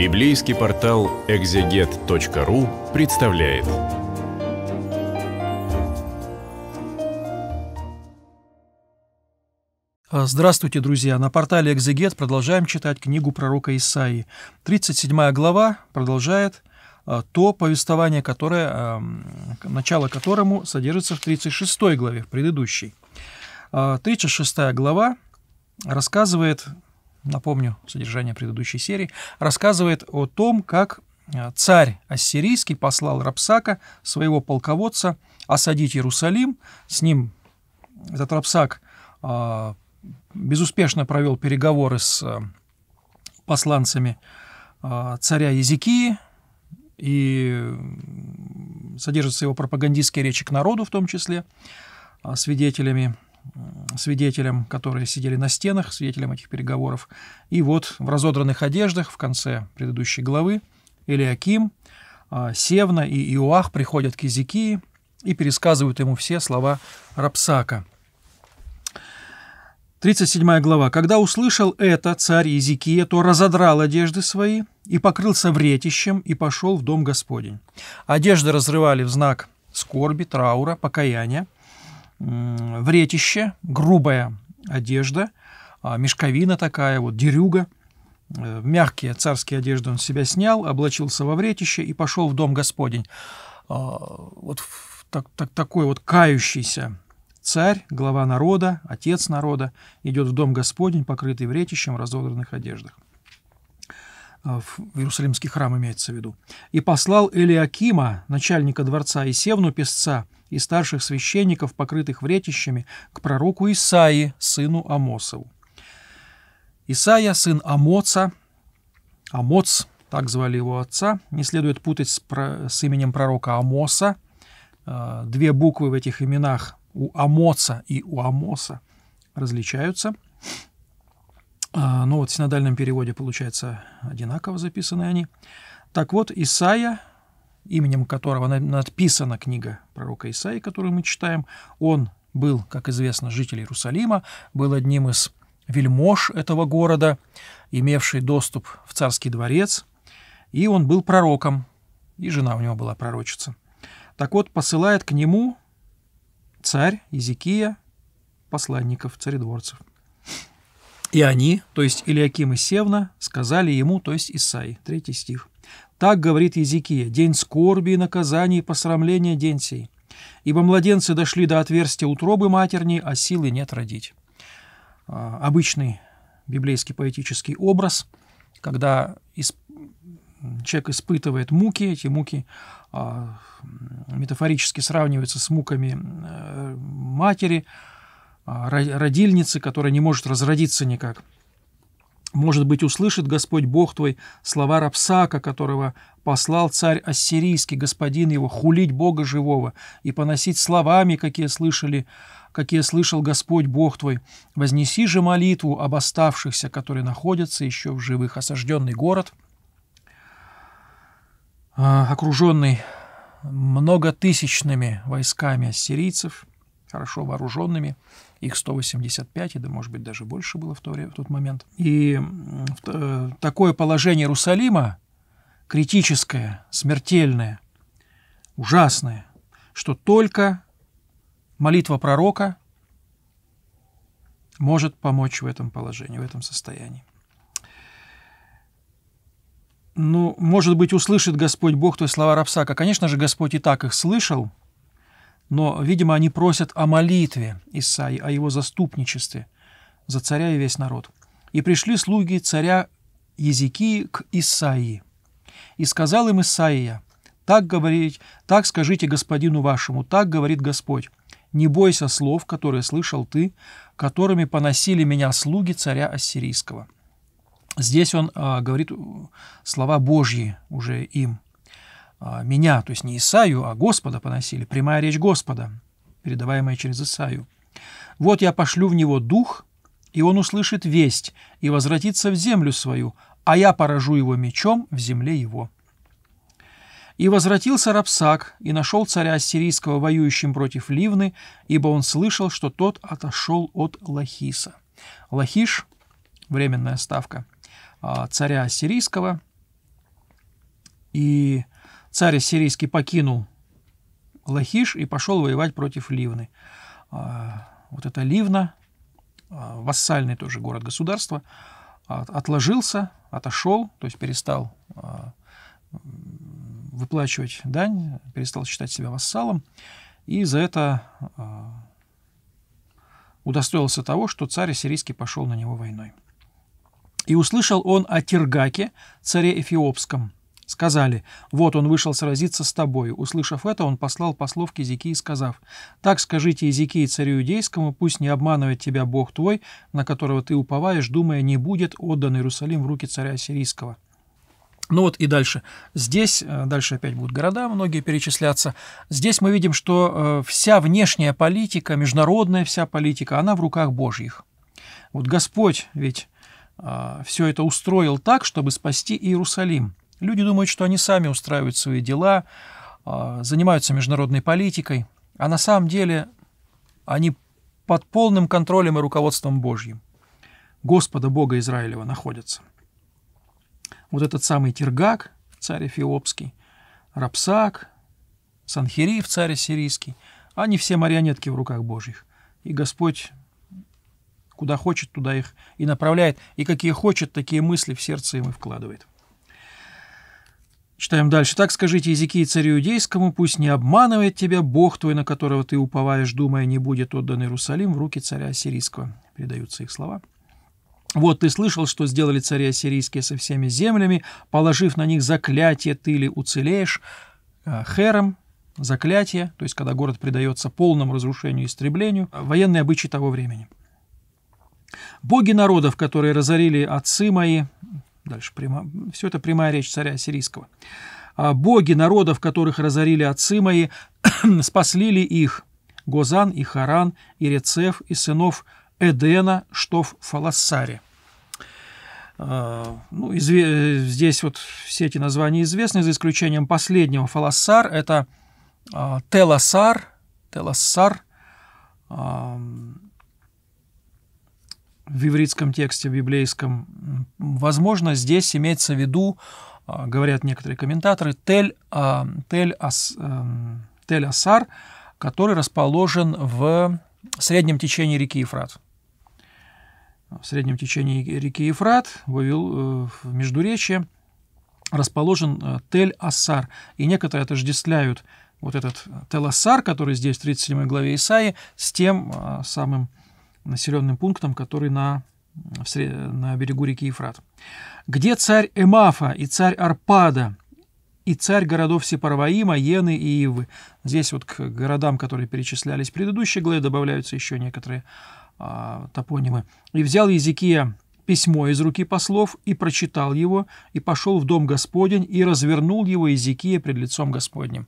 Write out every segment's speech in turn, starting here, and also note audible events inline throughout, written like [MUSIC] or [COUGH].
Библейский портал экзегет.ру представляет. А, здравствуйте, друзья! На портале «Экзегет» продолжаем читать книгу пророка Исаии. 37 глава продолжает а, то повествование, которое, а, начало которому содержится в 36 главе, в предыдущей. 36 глава рассказывает напомню, содержание предыдущей серии, рассказывает о том, как э, царь ассирийский послал Рапсака, своего полководца, осадить Иерусалим. С ним этот Рапсак э, безуспешно провел переговоры с э, посланцами царя Езекии, и содержатся его пропагандистские речи к народу в том числе, свидетелями Э, свидетелям, которые сидели на стенах, свидетелям этих переговоров. И вот в разодранных одеждах в конце предыдущей главы Илиаким, э, Севна и Иоах приходят к Изикии и пересказывают ему все слова Рапсака. 37 глава. «Когда услышал это царь Езекия, то разодрал одежды свои и покрылся вретищем и пошел в дом Господень. Одежды разрывали в знак скорби, траура, покаяния – вретище, грубая одежда, а, мешковина такая, вот дерюга. Э, мягкие царские одежды он себя снял, облачился во вретище и пошел в дом Господень. А, вот так, так, такой вот кающийся царь, глава народа, отец народа, идет в дом Господень, покрытый вретищем в разодранных одеждах. В а, Иерусалимский храм имеется в виду. «И послал Элиакима, начальника дворца, и Севну, песца, и старших священников, покрытых вретищами, к пророку Исаии, сыну Амосову. Исаия, сын Амоца, Амоц, так звали его отца, не следует путать с, про, с именем пророка Амоса. А, две буквы в этих именах у Амоца и у Амоса различаются. А, ну вот в синодальном переводе, получается, одинаково записаны они. Так вот, Исаия, именем которого написана книга пророка Исаи, которую мы читаем. Он был, как известно, житель Иерусалима, был одним из вельмож этого города, имевший доступ в царский дворец, и он был пророком, и жена у него была пророчица. Так вот, посылает к нему царь Изикия посланников, царедворцев. И они, то есть Илиаким и Севна, сказали ему, то есть Исаи, третий стих. Так говорит Езекия, день скорби и наказаний, и посрамления день сей. Ибо младенцы дошли до отверстия утробы матерни, а силы нет родить. А, обычный библейский поэтический образ, когда из человек испытывает муки, эти муки а, метафорически сравниваются с муками э, матери, а, родильницы, которая не может разродиться никак. Может быть, услышит Господь Бог твой слова Рапсака, которого послал царь ассирийский, господин его, хулить Бога живого и поносить словами, какие слышали, какие слышал Господь Бог твой. Вознеси же молитву об оставшихся, которые находятся еще в живых. Осажденный город, а, окруженный многотысячными войсками ассирийцев – хорошо вооруженными. Их 185, и да, может быть, даже больше было в, то, в тот момент. И э, такое положение Иерусалима, критическое, смертельное, ужасное, что только молитва пророка может помочь в этом положении, в этом состоянии. Ну, может быть, услышит Господь Бог твои слова Рапсака. Конечно же, Господь и так их слышал, но, видимо, они просят о молитве Исаи, о его заступничестве за царя и весь народ. И пришли слуги царя Языки к Исаии. И сказал им Исаия, «Так говорить, так скажите господину вашему, так говорит Господь, не бойся слов, которые слышал ты, которыми поносили меня слуги царя Ассирийского». Здесь он а, говорит э, слова Божьи уже им – а, меня, то есть не Исаю, а Господа поносили, прямая речь Господа, передаваемая через Исаю. «Вот я пошлю в него дух, и он услышит весть, и возвратится в землю свою, а я поражу его мечом в земле его». И возвратился рабсак и нашел царя ассирийского воюющим против Ливны, ибо он слышал, что тот отошел от Лахиса. Лахиш — временная ставка а, царя ассирийского, и царь сирийский покинул Лахиш и пошел воевать против Ливны. А, вот это Ливна, а, вассальный тоже город-государство, а, отложился, отошел, то есть перестал выплачивать дань, перестал считать себя вассалом, и за это удостоился того, что царь сирийский пошел на него войной. И услышал он о Тиргаке царе Эфиопском – Сказали, вот он вышел сразиться с тобой. Услышав это, он послал послов к Езекии, сказав, так скажите Езекии царю иудейскому, пусть не обманывает тебя Бог твой, на которого ты уповаешь, думая, не будет отдан Иерусалим в руки царя сирийского. Ну вот и дальше. Здесь, э, дальше опять будут города, многие перечисляться. Здесь мы видим, что э, вся внешняя политика, международная вся политика, она в руках Божьих. Вот Господь ведь э, все это устроил так, чтобы спасти Иерусалим. Люди думают, что они сами устраивают свои дела, а, занимаются международной политикой, а на самом деле они под полным контролем и руководством Божьим, Господа Бога Израилева находятся. Вот этот самый Тиргак, царь Эфиопский, Рапсак, Санхириев, царь Сирийский, они все марионетки в руках Божьих. И Господь куда хочет, туда их и направляет, и какие хочет, такие мысли в сердце им и вкладывает. Читаем дальше. «Так скажите языки царю иудейскому, пусть не обманывает тебя Бог твой, на которого ты уповаешь, думая, не будет отдан Иерусалим в руки царя ассирийского». Передаются их слова. «Вот ты слышал, что сделали цари ассирийские со всеми землями, положив на них заклятие, ты ли уцелеешь?» а, Хером, заклятие, то есть когда город предается полному разрушению и истреблению, а, военные обычаи того времени. «Боги народов, которые разорили отцы мои, Дальше прямо, все это прямая речь царя сирийского. «А «Боги народов, которых разорили отцы мои, [COUGHS] спасли ли их? Гозан и Харан, и Рецев и сынов Эдена, что в Фалассаре». А, ну, здесь вот все эти названия известны, за исключением последнего. Фалассар – это а, Теласар, Теласар, в еврейском тексте, в библейском. Возможно, здесь имеется в виду, а, говорят некоторые комментаторы, Тель, а, Тель, эм, Тель Асар, который расположен в среднем течении реки Ефрат. В среднем течении реки Ефрат, в э, Междуречье, расположен э, Тель-Ассар. И некоторые отождествляют вот этот э, Тель-Ассар, который здесь в 37 главе Исаи, с тем а, самым населенным пунктом, который на, на берегу реки Ефрат. Где царь Эмафа и царь Арпада и царь городов Сепарваима, Йены и Ивы. Здесь вот к городам, которые перечислялись в предыдущей главе, добавляются еще некоторые а, топонимы. «И взял Езекия письмо из руки послов, и прочитал его, и пошел в дом Господень, и развернул его Езекия пред лицом Господним».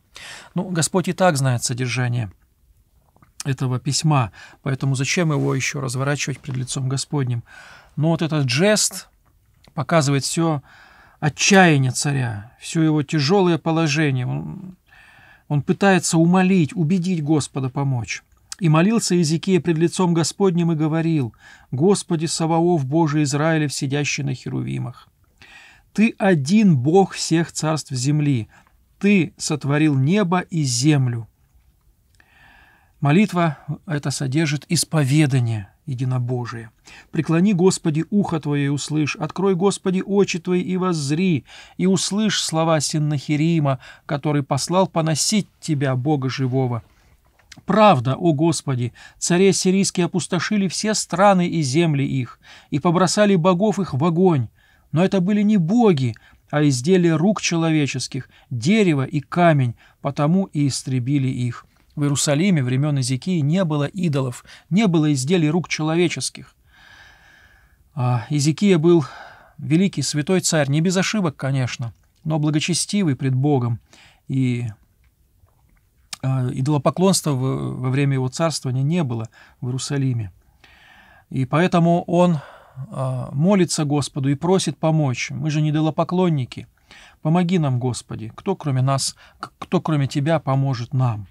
Ну, Господь и так знает содержание этого письма. Поэтому зачем его еще разворачивать пред лицом Господним? Но вот этот жест показывает все отчаяние царя, все его тяжелое положение. Он, он пытается умолить, убедить Господа помочь. И молился Иезекия пред лицом Господним и говорил, «Господи, Саваоф Божий Израилев, сидящий на херувимах, Ты один Бог всех царств земли, Ты сотворил небо и землю, Молитва это содержит исповедание единобожие. «Преклони, Господи, ухо Твое и услышь, открой, Господи, очи Твои и воззри, и услышь слова Синнахирима, который послал поносить Тебя, Бога живого». Правда, о Господи, царе сирийские опустошили все страны и земли их, и побросали богов их в огонь. Но это были не боги, а изделия рук человеческих, дерево и камень, потому и истребили их. В Иерусалиме времен Изикии не было идолов, не было изделий рук человеческих. А Изикия был великий святой царь, не без ошибок, конечно, но благочестивый пред Богом. И а, идолопоклонства во время его царствования не было в Иерусалиме. И поэтому он а, молится Господу и просит помочь. Мы же не идолопоклонники. Помоги нам, Господи. Кто кроме нас, кто кроме Тебя поможет нам?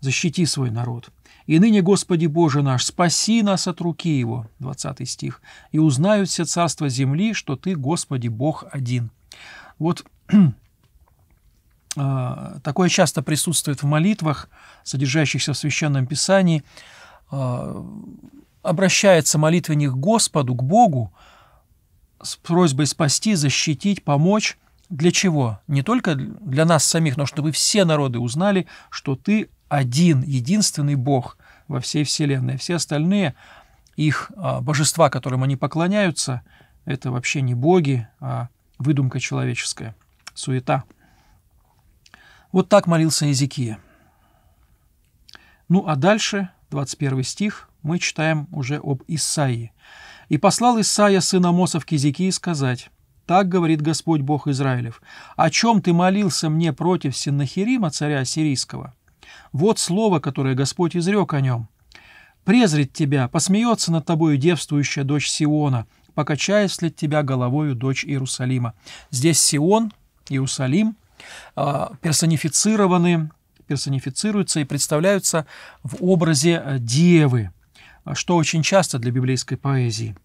защити свой народ. И ныне, Господи Боже наш, спаси нас от руки его, 20 стих, и узнают все царства земли, что Ты, Господи, Бог один». Вот [CLEARS THROAT] э, такое часто присутствует в молитвах, содержащихся в Священном Писании. Э, обращается молитвенник к Господу, к Богу, с просьбой спасти, защитить, помочь. Для чего? Не только для нас самих, но чтобы все народы узнали, что Ты один, единственный Бог во всей Вселенной. Все остальные их а, божества, которым они поклоняются, это вообще не боги, а выдумка человеческая, суета. Вот так молился Иезекия. Ну а дальше, 21 стих, мы читаем уже об Исаии. «И послал Исаия, сына Мосов, к Иезекии сказать, «Так говорит Господь Бог Израилев, о чем ты молился мне против Синнахирима, царя Сирийского?» Вот слово, которое Господь изрек о нем. «Презрит тебя, посмеется над тобою девствующая дочь Сиона, покачаясь след тебя головою дочь Иерусалима». Здесь Сион, Иерусалим, а, персонифицированы, персонифицируются и представляются в образе а, девы, а, что очень часто для библейской поэзии.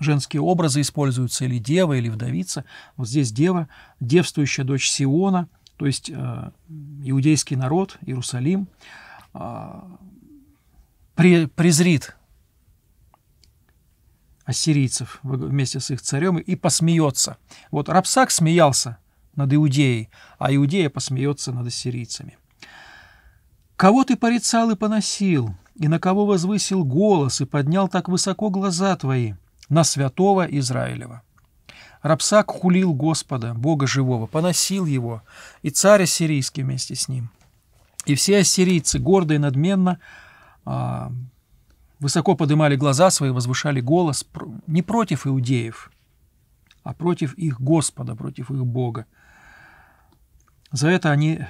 Женские образы используются или дева, или вдовица. Вот здесь дева, девствующая дочь Сиона – то есть э, иудейский народ, Иерусалим, э, презрит ассирийцев вместе с их царем и посмеется. Вот Рапсак смеялся над Иудеей, а Иудея посмеется над ассирийцами. «Кого ты порицал и поносил, и на кого возвысил голос, и поднял так высоко глаза твои? На святого Израилева». Рапсак хулил Господа, Бога живого, поносил его, и царь ассирийский вместе с ним. И все ассирийцы, гордо и надменно, а, высоко поднимали глаза свои, возвышали голос не против иудеев, а против их Господа, против их Бога. За это они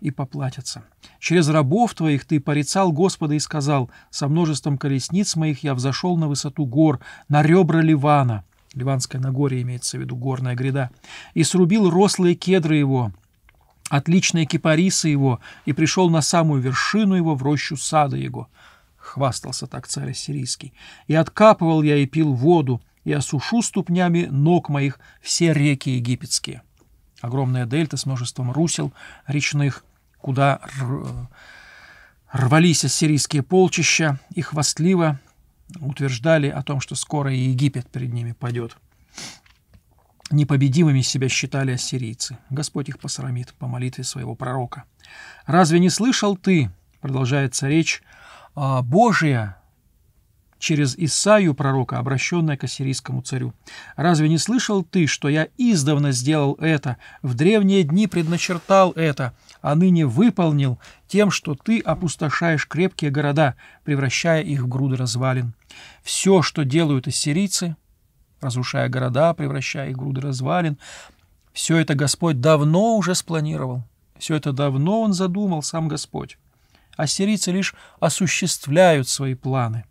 и поплатятся. Через рабов твоих ты порицал Господа и сказал, со множеством колесниц моих я взошел на высоту гор, на ребра Ливана, Ливанское Нагорье имеется в виду, горная гряда, и срубил рослые кедры его, отличные кипарисы его, и пришел на самую вершину его в рощу сада его. Хвастался так царь сирийский. И откапывал я и пил воду, и осушу ступнями ног моих все реки египетские. Огромная дельта с множеством русел речных, куда э, рвались сирийские полчища, и хвастливо утверждали о том, что скоро и Египет перед ними падет. Непобедимыми себя считали ассирийцы. Господь их посрамит по молитве своего пророка. «Разве не слышал ты, — продолжается речь, — а, Божия через Исаию пророка, обращенное к ассирийскому царю. «Разве не слышал ты, что я издавна сделал это, в древние дни предначертал это, а ныне выполнил тем, что ты опустошаешь крепкие города, превращая их в груды развалин? Все, что делают ассирийцы, разрушая города, превращая их в груды развалин, все это Господь давно уже спланировал, все это давно Он задумал, сам Господь. Ассирийцы лишь осуществляют свои планы»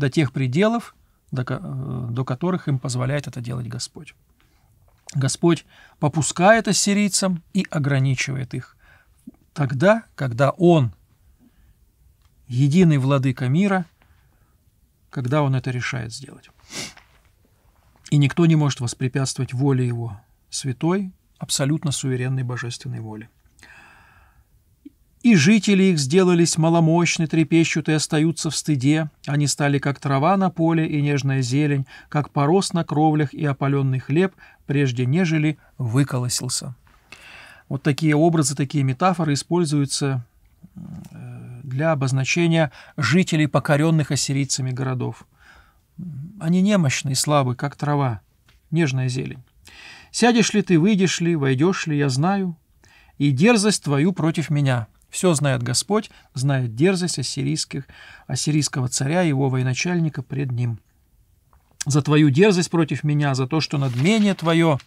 до тех пределов, до, э, до которых им позволяет это делать Господь. Господь попускает ассирийцам и ограничивает их. Тогда, когда Он, единый владыка мира, когда Он это решает сделать. И никто не может воспрепятствовать воле Его, святой, абсолютно суверенной божественной воле. И жители их сделались маломощны, трепещут и остаются в стыде. Они стали как трава на поле и нежная зелень, как порос на кровлях и опаленный хлеб, прежде нежели выколосился. Вот такие образы, такие метафоры используются э, для обозначения жителей покоренных ассирийцами городов. Они немощны слабы, как трава, нежная зелень. Сядешь ли ты, выйдешь ли, войдешь ли, я знаю, и дерзость твою против меня. Все знает Господь, знает дерзость ассирийских, ассирийского царя, его военачальника пред ним. За твою дерзость против меня, за то, что надмение твое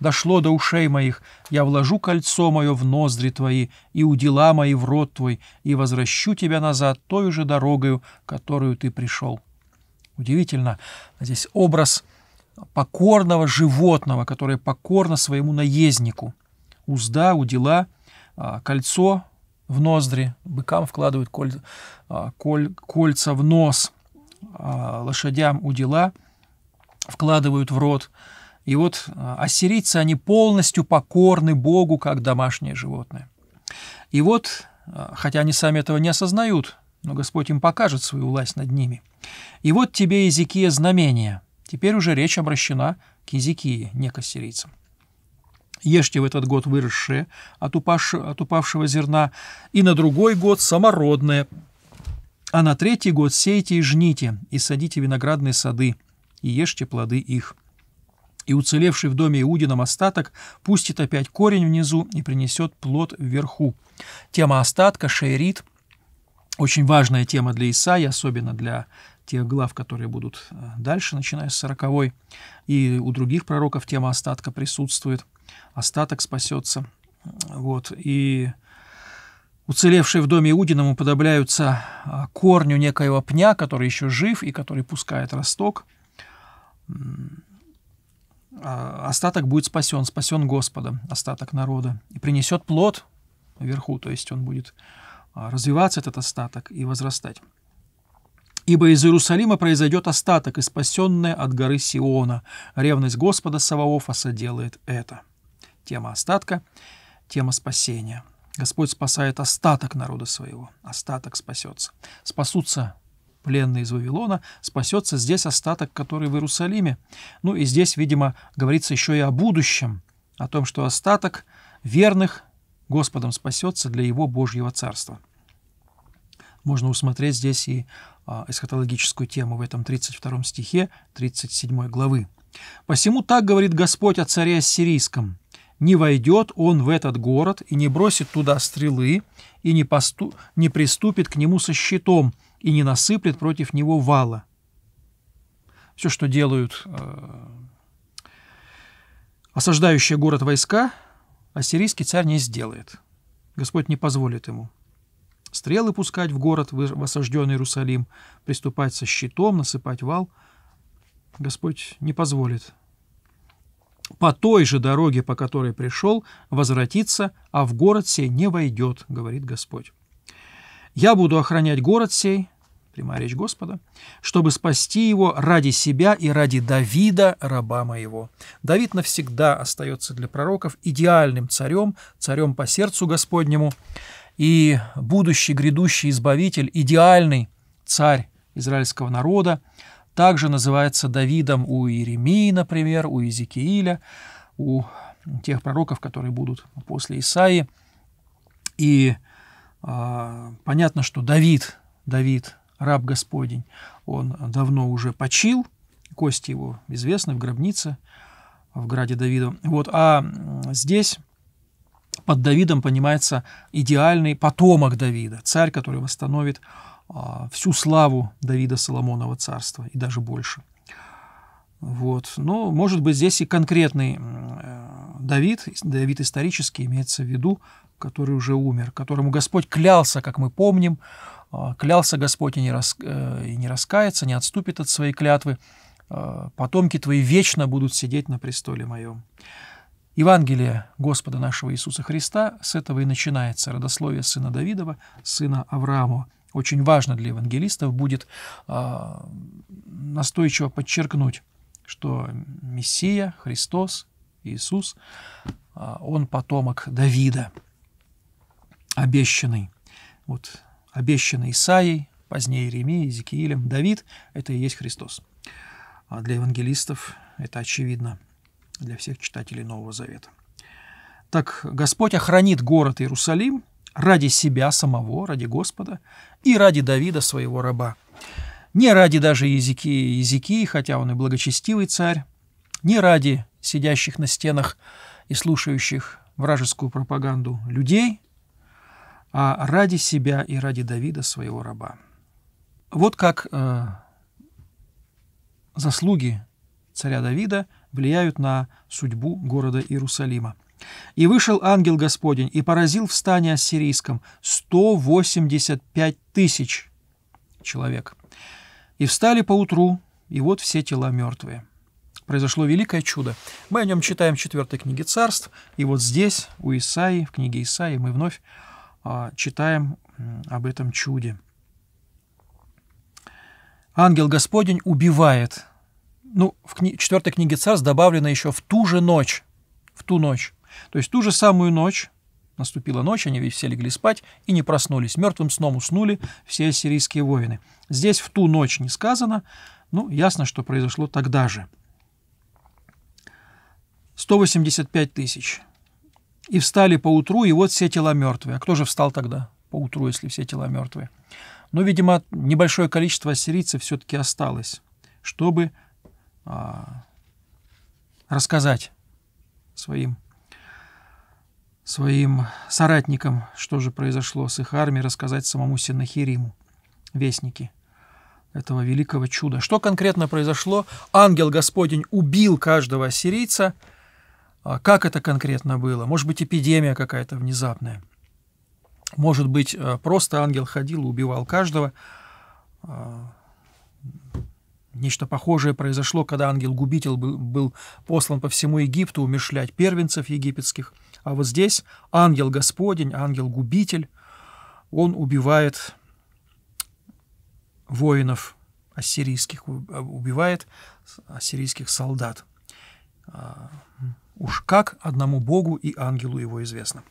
дошло до ушей моих, я вложу кольцо мое в ноздри твои и удила мои в рот твой, и возвращу тебя назад той же дорогою, которую ты пришел». Удивительно, здесь образ покорного животного, которое покорно своему наезднику. Узда, удила, а, кольцо в ноздри, быкам вкладывают коль, а, коль, кольца в нос, а, лошадям удила вкладывают в рот. И вот а, ассирийцы, они полностью покорны Богу, как домашние животные. И вот, хотя они сами этого не осознают, но Господь им покажет свою власть над ними. И вот тебе, Езекия, знамение. Теперь уже речь обращена к Езекии, не к ассирийцам. Ешьте в этот год выросшее от, упаш... от упавшего зерна, и на другой год самородное, а на третий год сейте и жните, и садите виноградные сады, и ешьте плоды их. И уцелевший в доме Иудином остаток пустит опять корень внизу и принесет плод вверху. Тема остатка, шейрит, очень важная тема для Исаи, особенно для тех глав, которые будут э, дальше, начиная с 40 и у других пророков тема остатка присутствует – остаток спасется. Вот. И уцелевшие в доме Иудином уподобляются а, корню некоего пня, который еще жив и который пускает росток. А, остаток будет спасен, спасен Господом, остаток народа. И принесет плод вверху, то есть он будет а, развиваться, этот остаток, и возрастать. «Ибо из Иерусалима произойдет остаток, и спасенное от горы Сиона. Ревность Господа Саваофаса делает это». Тема остатка, тема спасения. Господь спасает остаток народа своего. Остаток спасется. Спасутся пленные из Вавилона, спасется здесь остаток, который в Иерусалиме. Ну и здесь, видимо, говорится еще и о будущем, о том, что остаток верных Господом спасется для его Божьего Царства. Можно усмотреть здесь и а, эсхатологическую тему в этом 32 стихе 37 главы. «Посему так говорит Господь о царе Ассирийском не войдет он в этот город и не бросит туда стрелы, и не, посту... не приступит к нему со щитом, и не насыплет против него вала. Все, что делают э... осаждающие город войска, ассирийский царь не сделает. Господь не позволит ему. Стрелы пускать в город, в осажденный Иерусалим, приступать со щитом, насыпать вал. Господь не позволит по той же дороге, по которой пришел, возвратится, а в город сей не войдет, говорит Господь. Я буду охранять город сей, прямая речь Господа, чтобы спасти его ради себя и ради Давида, раба моего. Давид навсегда остается для пророков идеальным царем, царем по сердцу Господнему, и будущий грядущий избавитель, идеальный царь израильского народа, также называется Давидом у Иеремии, например, у Иезекииля, у тех пророков, которые будут после Исаии. И э, понятно, что Давид, Давид, раб Господень, он давно уже почил, кости его известны в гробнице, в граде Давида. Вот, а здесь под Давидом понимается идеальный потомок Давида, царь, который восстановит а, всю славу Давида Соломонова царства и даже больше. Вот. Но, может быть, здесь и конкретный э, Давид, Давид исторический имеется в виду, который уже умер, которому Господь клялся, как мы помним, а, клялся Господь и не, рас, э, и не раскается, не отступит от своей клятвы, а, потомки твои вечно будут сидеть на престоле моем. Евангелие Господа нашего Иисуса Христа с этого и начинается родословие сына Давидова, сына Авраамова. Очень важно для евангелистов будет а, настойчиво подчеркнуть, что Мессия, Христос, Иисус, а, он потомок Давида, обещанный. Вот обещанный Исаией, позднее Иеремией, Иезекиилем, Давид – это и есть Христос. А для евангелистов это очевидно, для всех читателей Нового Завета. Так, Господь охранит город Иерусалим – ради себя самого, ради Господа и ради Давида, своего раба. Не ради даже языки языки, хотя он и благочестивый царь, не ради сидящих на стенах и слушающих вражескую пропаганду людей, а ради себя и ради Давида, своего раба. Вот как э, заслуги царя Давида влияют на судьбу города Иерусалима. И вышел ангел Господень и поразил в стане ассирийском 185 тысяч человек. И встали поутру, и вот все тела мертвые. Произошло великое чудо. Мы о нем читаем в четвертой книге царств, и вот здесь, у Исаи, в книге Исаи, мы вновь а, читаем об этом чуде. Ангел Господень убивает. Ну, в кни... четвертой книге царств добавлено еще в ту же ночь, в ту ночь то есть ту же самую ночь, наступила ночь, они все легли спать и не проснулись, мертвым сном уснули все сирийские воины. Здесь в ту ночь не сказано, ну, ясно, что произошло тогда же. 185 тысяч. И встали поутру, и вот все тела мертвые. А кто же встал тогда поутру, если все тела мертвые? Но, ну, видимо, небольшое количество ассирийцев все-таки осталось, чтобы а, рассказать своим своим соратникам, что же произошло с их армией, рассказать самому Синахириму, вестники этого великого чуда. Что конкретно произошло? Ангел Господень убил каждого ассирийца. А как это конкретно было? Может быть, эпидемия какая-то внезапная. Может быть, э, просто ангел ходил и убивал каждого. А, нечто похожее произошло, когда ангел-губитель был послан по всему Египту умешлять первенцев египетских – а вот здесь ангел Господень, ангел-губитель, он убивает воинов ассирийских, э, убивает ассирийских солдат. А, уж как одному Богу и ангелу его известно.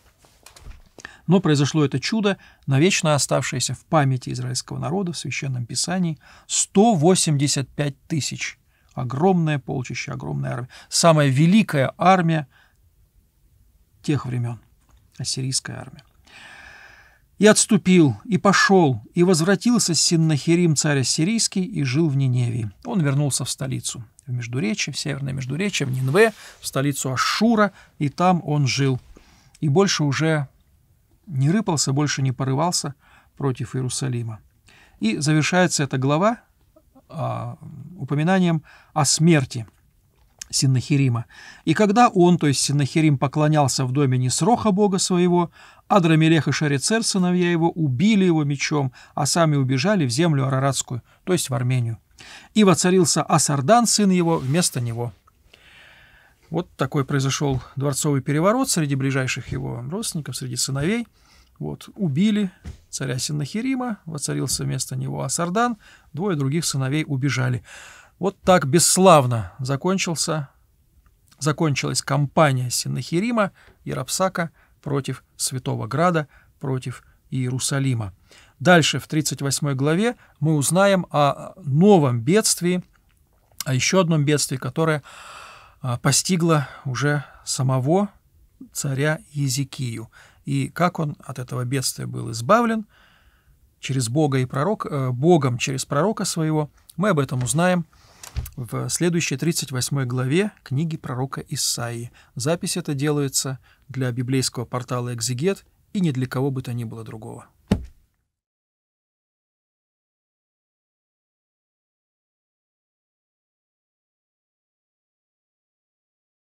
Но произошло это чудо, навечно оставшееся в памяти израильского народа в Священном Писании. 185 тысяч. Огромное полчище, огромная армия. Самая великая армия – тех времен, ассирийская армия. И отступил, и пошел, и возвратился Синнахирим царь ассирийский и жил в Ниневии. Он вернулся в столицу, в Междуречье, в Северное Междуречье, в Нинве, в столицу Ашура, и там он жил. И больше уже не рыпался, больше не порывался против Иерусалима. И завершается эта глава а, упоминанием о смерти Синнахирима. И когда он, то есть Синнахирим, поклонялся в доме не сроха бога своего, Адрамелех и Шарицер, сыновья его, убили его мечом, а сами убежали в землю Араратскую, то есть в Армению. И воцарился Асардан, сын его, вместо него. Вот такой произошел дворцовый переворот среди ближайших его родственников, среди сыновей. Вот, убили царя Синнахирима, воцарился вместо него Асардан, двое других сыновей убежали. Вот так бесславно закончился, закончилась кампания Синнахирима и Рапсака против Святого Града, против Иерусалима. Дальше в 38 главе мы узнаем о новом бедствии, о еще одном бедствии, которое а, постигло уже самого царя Езекию. И как он от этого бедствия был избавлен через Бога и пророк, э, Богом через пророка своего, мы об этом узнаем в следующей 38 главе книги пророка Исаии. Запись эта делается для библейского портала «Экзегет» и ни для кого бы то ни было другого.